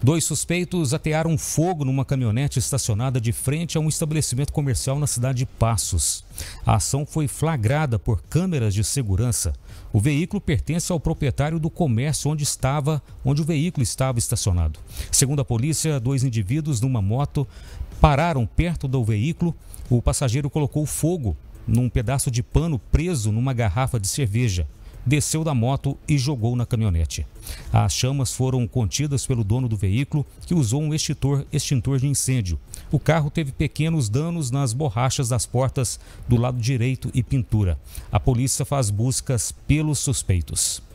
Dois suspeitos atearam fogo numa caminhonete estacionada de frente a um estabelecimento comercial na cidade de Passos. A ação foi flagrada por câmeras de segurança. O veículo pertence ao proprietário do comércio onde estava, onde o veículo estava estacionado. Segundo a polícia, dois indivíduos numa moto pararam perto do veículo. O passageiro colocou fogo num pedaço de pano preso numa garrafa de cerveja desceu da moto e jogou na caminhonete. As chamas foram contidas pelo dono do veículo, que usou um extintor, extintor de incêndio. O carro teve pequenos danos nas borrachas das portas do lado direito e pintura. A polícia faz buscas pelos suspeitos.